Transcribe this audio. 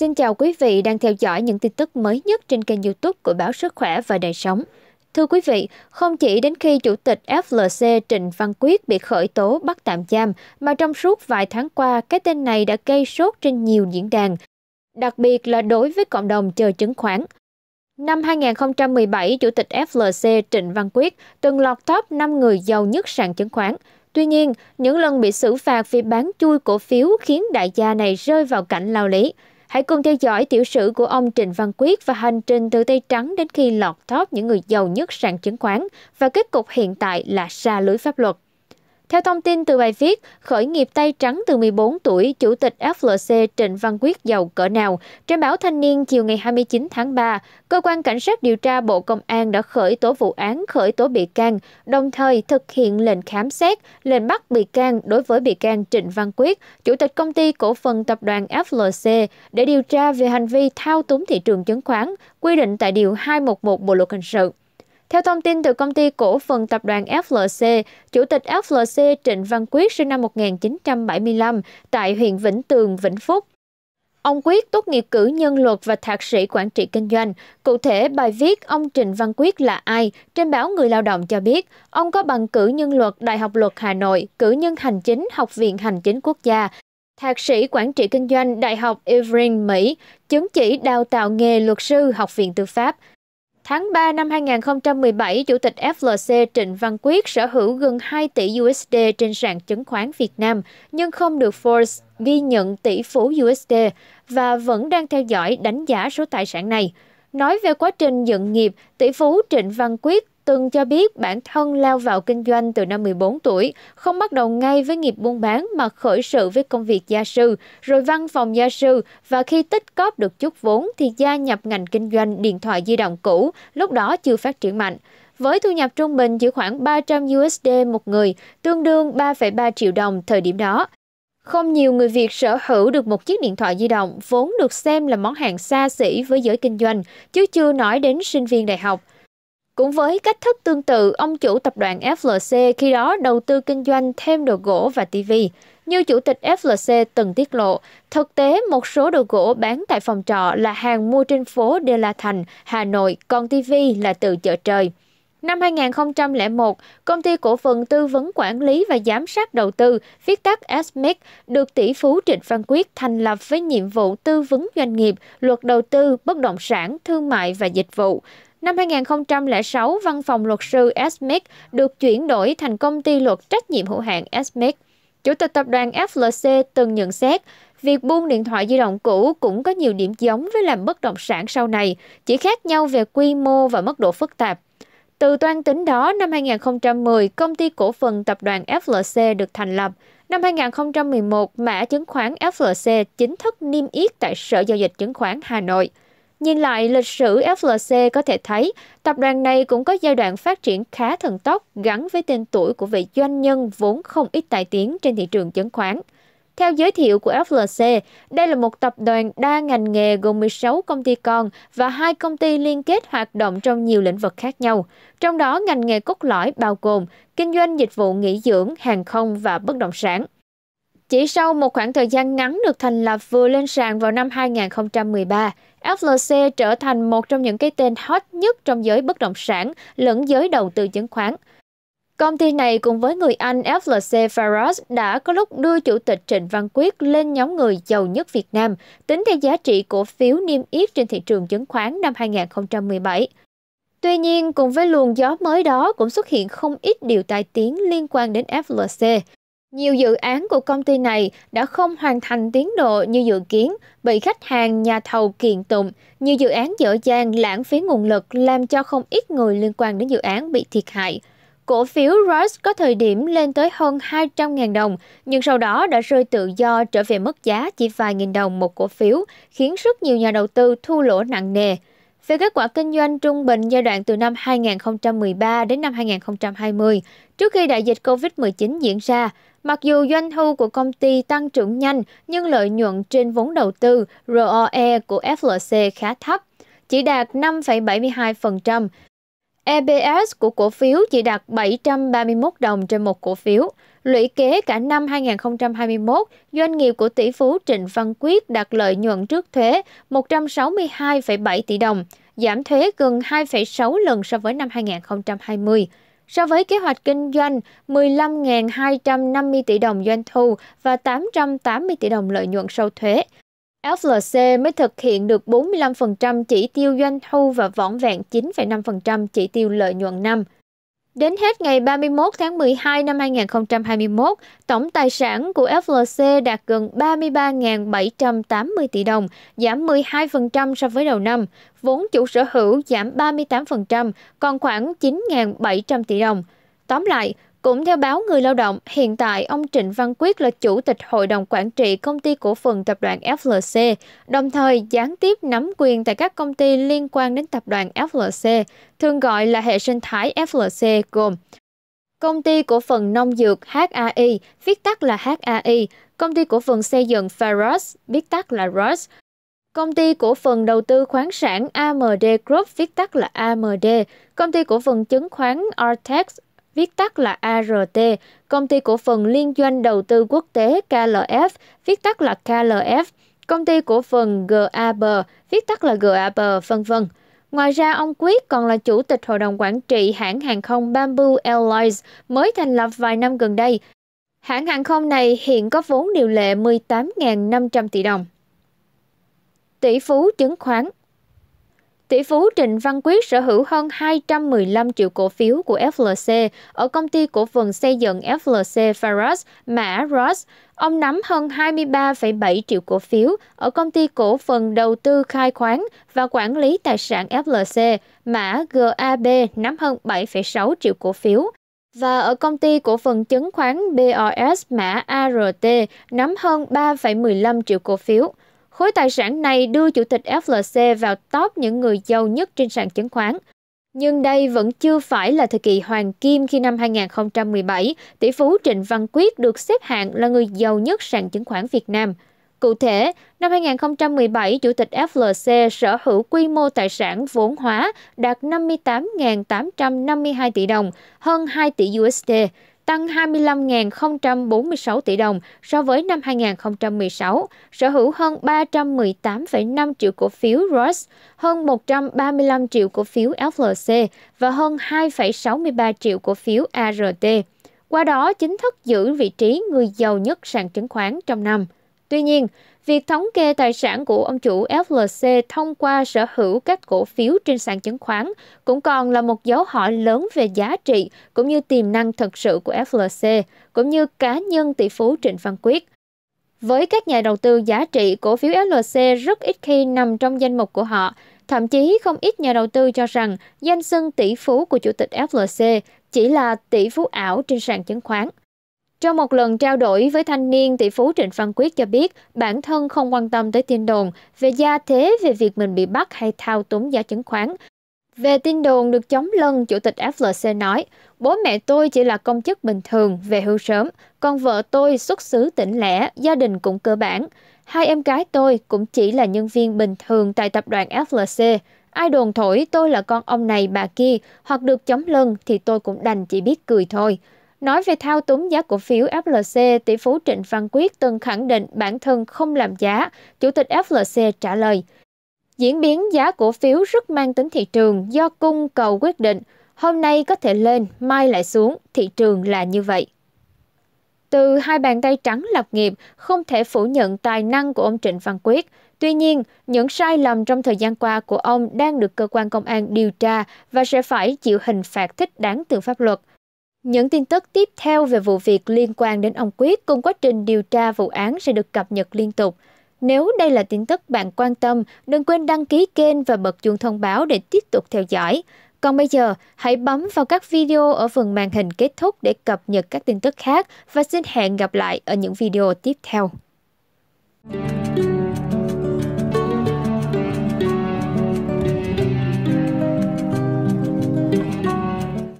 Xin chào quý vị đang theo dõi những tin tức mới nhất trên kênh youtube của Báo Sức Khỏe và Đời Sống. Thưa quý vị, không chỉ đến khi Chủ tịch FLC Trịnh Văn Quyết bị khởi tố bắt tạm giam, mà trong suốt vài tháng qua, cái tên này đã gây sốt trên nhiều diễn đàn, đặc biệt là đối với cộng đồng chờ chứng khoán. Năm 2017, Chủ tịch FLC Trịnh Văn Quyết từng lọt top 5 người giàu nhất sàn chứng khoán. Tuy nhiên, những lần bị xử phạt vì bán chui cổ phiếu khiến đại gia này rơi vào cảnh lao lý. Hãy cùng theo dõi tiểu sử của ông Trịnh Văn Quyết và hành trình từ tay trắng đến khi lọt top những người giàu nhất sàn chứng khoán và kết cục hiện tại là xa lưới pháp luật. Theo thông tin từ bài viết, khởi nghiệp tay trắng từ 14 tuổi, chủ tịch FLC Trịnh Văn Quyết giàu cỡ nào, trên báo Thanh niên chiều ngày 29 tháng 3, cơ quan cảnh sát điều tra Bộ Công an đã khởi tố vụ án, khởi tố bị can, đồng thời thực hiện lệnh khám xét, lệnh bắt bị can đối với bị can Trịnh Văn Quyết, chủ tịch công ty cổ phần tập đoàn FLC để điều tra về hành vi thao túng thị trường chứng khoán, quy định tại điều 211 Bộ luật hình sự. Theo thông tin từ công ty cổ phần tập đoàn FLC, Chủ tịch FLC Trịnh Văn Quyết sinh năm 1975 tại huyện Vĩnh Tường, Vĩnh Phúc. Ông Quyết tốt nghiệp cử nhân luật và thạc sĩ quản trị kinh doanh. Cụ thể, bài viết ông Trịnh Văn Quyết là ai trên báo Người Lao động cho biết, ông có bằng cử nhân luật Đại học Luật Hà Nội, cử nhân hành chính Học viện Hành chính Quốc gia, thạc sĩ quản trị kinh doanh Đại học Irving, Mỹ, chứng chỉ đào tạo nghề luật sư Học viện Tư pháp, Tháng 3 năm 2017, Chủ tịch FLC Trịnh Văn Quyết sở hữu gần 2 tỷ USD trên sàn chứng khoán Việt Nam, nhưng không được Forbes ghi nhận tỷ phú USD và vẫn đang theo dõi đánh giá số tài sản này. Nói về quá trình dựng nghiệp, tỷ phú Trịnh Văn Quyết từng cho biết bản thân lao vào kinh doanh từ năm 14 tuổi, không bắt đầu ngay với nghiệp buôn bán mà khởi sự với công việc gia sư, rồi văn phòng gia sư và khi tích cóp được chút vốn thì gia nhập ngành kinh doanh điện thoại di động cũ, lúc đó chưa phát triển mạnh. Với thu nhập trung bình chỉ khoảng 300 USD một người, tương đương 3,3 triệu đồng thời điểm đó. Không nhiều người Việt sở hữu được một chiếc điện thoại di động vốn được xem là món hàng xa xỉ với giới kinh doanh, chứ chưa nói đến sinh viên đại học. Cũng với cách thức tương tự, ông chủ tập đoàn FLC khi đó đầu tư kinh doanh thêm đồ gỗ và TV. Như chủ tịch FLC từng tiết lộ, thực tế một số đồ gỗ bán tại phòng trọ là hàng mua trên phố Đê La Thành, Hà Nội, còn TV là từ chợ trời. Năm 2001, công ty cổ phần tư vấn quản lý và giám sát đầu tư, viết tắt SMIC, được tỷ phú Trịnh Văn Quyết thành lập với nhiệm vụ tư vấn doanh nghiệp, luật đầu tư, bất động sản, thương mại và dịch vụ. Năm 2006, văn phòng luật sư SMIC được chuyển đổi thành công ty luật trách nhiệm hữu hạn SMIC. Chủ tịch tập đoàn FLC từng nhận xét, việc buông điện thoại di động cũ cũng có nhiều điểm giống với làm bất động sản sau này, chỉ khác nhau về quy mô và mức độ phức tạp. Từ toan tính đó, năm 2010, công ty cổ phần tập đoàn FLC được thành lập. Năm 2011, mã chứng khoán FLC chính thức niêm yết tại Sở Giao dịch Chứng khoán Hà Nội. Nhìn lại lịch sử FLC có thể thấy, tập đoàn này cũng có giai đoạn phát triển khá thần tốc gắn với tên tuổi của vị doanh nhân vốn không ít tài tiếng trên thị trường chứng khoán. Theo giới thiệu của FLC, đây là một tập đoàn đa ngành nghề gồm 16 công ty con và hai công ty liên kết hoạt động trong nhiều lĩnh vực khác nhau. Trong đó, ngành nghề cốt lõi bao gồm kinh doanh dịch vụ nghỉ dưỡng, hàng không và bất động sản. Chỉ sau một khoảng thời gian ngắn được thành lập vừa lên sàn vào năm 2013, flc trở thành một trong những cái tên hot nhất trong giới bất động sản lẫn giới đầu tư chứng khoán. Công ty này cùng với người Anh FLC Faros đã có lúc đưa chủ tịch Trịnh Văn Quyết lên nhóm người giàu nhất Việt Nam, tính theo giá trị cổ phiếu niêm yết trên thị trường chứng khoán năm 2017. Tuy nhiên, cùng với luồng gió mới đó cũng xuất hiện không ít điều tai tiếng liên quan đến FLC. Nhiều dự án của công ty này đã không hoàn thành tiến độ như dự kiến, bị khách hàng, nhà thầu kiện tụng. Nhiều dự án dở dàng lãng phí nguồn lực làm cho không ít người liên quan đến dự án bị thiệt hại. Cổ phiếu Ross có thời điểm lên tới hơn 200.000 đồng, nhưng sau đó đã rơi tự do trở về mức giá chỉ vài nghìn đồng một cổ phiếu, khiến rất nhiều nhà đầu tư thu lỗ nặng nề. Về kết quả kinh doanh trung bình giai đoạn từ năm 2013 đến năm 2020, trước khi đại dịch COVID-19 diễn ra, Mặc dù doanh thu của công ty tăng trưởng nhanh nhưng lợi nhuận trên vốn đầu tư ROE của FLC khá thấp, chỉ đạt 5,72%. EPS của cổ phiếu chỉ đạt 731 đồng trên một cổ phiếu. Lũy kế cả năm 2021, doanh nghiệp của tỷ phú Trịnh Văn Quyết đạt lợi nhuận trước thuế 162,7 tỷ đồng, giảm thuế gần 2,6 lần so với năm 2020. So với kế hoạch kinh doanh 15.250 tỷ đồng doanh thu và 880 tỷ đồng lợi nhuận sau thuế, FLC mới thực hiện được 45% chỉ tiêu doanh thu và vỏn vẹn 9,5% chỉ tiêu lợi nhuận năm. Đến hết ngày 31 tháng 12 năm 2021, tổng tài sản của FLC đạt gần 33.780 tỷ đồng, giảm 12% so với đầu năm. Vốn chủ sở hữu giảm 38%, còn khoảng 9.700 tỷ đồng. Tóm lại, cũng theo báo Người Lao động, hiện tại ông Trịnh Văn Quyết là chủ tịch hội đồng quản trị công ty cổ phần tập đoàn FLC, đồng thời gián tiếp nắm quyền tại các công ty liên quan đến tập đoàn FLC, thường gọi là hệ sinh thái FLC gồm Công ty cổ phần nông dược HAI, viết tắt là HAI, công ty cổ phần xây dựng Faros, viết tắt là ROS, Công ty cổ phần đầu tư khoáng sản AMD Group viết tắt là AMD, công ty cổ phần chứng khoán Artex viết tắt là ART, Công ty Cổ phần Liên doanh Đầu tư Quốc tế KLF, viết tắt là KLF, Công ty Cổ phần GAB, viết tắt là GAB, vân vân. Ngoài ra, ông Quyết còn là chủ tịch hội đồng quản trị hãng hàng không Bamboo Airlines mới thành lập vài năm gần đây. Hãng hàng không này hiện có vốn điều lệ 18.500 tỷ đồng. Tỷ phú chứng khoán tỷ phú Trịnh Văn Quyết sở hữu hơn 215 triệu cổ phiếu của FLC ở công ty cổ phần xây dựng FLC Faros, mã ROS. Ông nắm hơn 23,7 triệu cổ phiếu ở công ty cổ phần đầu tư khai khoáng và quản lý tài sản FLC, mã GAB nắm hơn 7,6 triệu cổ phiếu và ở công ty cổ phần chứng khoán BOS mã ART nắm hơn 3,15 triệu cổ phiếu. Khối tài sản này đưa chủ tịch FLC vào top những người giàu nhất trên sàn chứng khoán. Nhưng đây vẫn chưa phải là thời kỳ hoàng kim khi năm 2017, tỷ phú Trịnh Văn Quyết được xếp hạng là người giàu nhất sàn chứng khoán Việt Nam. Cụ thể, năm 2017, Chủ tịch FLC sở hữu quy mô tài sản vốn hóa đạt 58.852 tỷ đồng, hơn 2 tỷ USD tăng 25.046 tỷ đồng so với năm 2016, sở hữu hơn 318,5 triệu cổ phiếu ROS, hơn 135 triệu cổ phiếu FLC và hơn 2,63 triệu cổ phiếu ART. Qua đó chính thức giữ vị trí người giàu nhất sàn chứng khoán trong năm. Tuy nhiên, việc thống kê tài sản của ông chủ FLC thông qua sở hữu các cổ phiếu trên sàn chứng khoán cũng còn là một dấu hỏi lớn về giá trị cũng như tiềm năng thực sự của FLC, cũng như cá nhân tỷ phú Trịnh Văn Quyết. Với các nhà đầu tư giá trị, cổ phiếu FLC rất ít khi nằm trong danh mục của họ. Thậm chí không ít nhà đầu tư cho rằng danh xưng tỷ phú của chủ tịch FLC chỉ là tỷ phú ảo trên sàn chứng khoán trong một lần trao đổi với thanh niên, tỷ phú Trịnh Văn Quyết cho biết bản thân không quan tâm tới tin đồn về gia thế về việc mình bị bắt hay thao túng giá chứng khoán. Về tin đồn được chống lân, Chủ tịch FLC nói, bố mẹ tôi chỉ là công chức bình thường, về hưu sớm, còn vợ tôi xuất xứ tỉnh lẻ, gia đình cũng cơ bản. Hai em gái tôi cũng chỉ là nhân viên bình thường tại tập đoàn FLC. Ai đồn thổi tôi là con ông này bà kia hoặc được chống lân thì tôi cũng đành chỉ biết cười thôi. Nói về thao túng giá cổ phiếu FLC, tỷ phú Trịnh Văn Quyết từng khẳng định bản thân không làm giá, Chủ tịch FLC trả lời. Diễn biến giá cổ phiếu rất mang tính thị trường do cung cầu quyết định, hôm nay có thể lên, mai lại xuống, thị trường là như vậy. Từ hai bàn tay trắng lập nghiệp, không thể phủ nhận tài năng của ông Trịnh Văn Quyết. Tuy nhiên, những sai lầm trong thời gian qua của ông đang được cơ quan công an điều tra và sẽ phải chịu hình phạt thích đáng từ pháp luật những tin tức tiếp theo về vụ việc liên quan đến ông Quyết cùng quá trình điều tra vụ án sẽ được cập nhật liên tục. Nếu đây là tin tức bạn quan tâm, đừng quên đăng ký kênh và bật chuông thông báo để tiếp tục theo dõi. Còn bây giờ, hãy bấm vào các video ở phần màn hình kết thúc để cập nhật các tin tức khác và xin hẹn gặp lại ở những video tiếp theo. Thank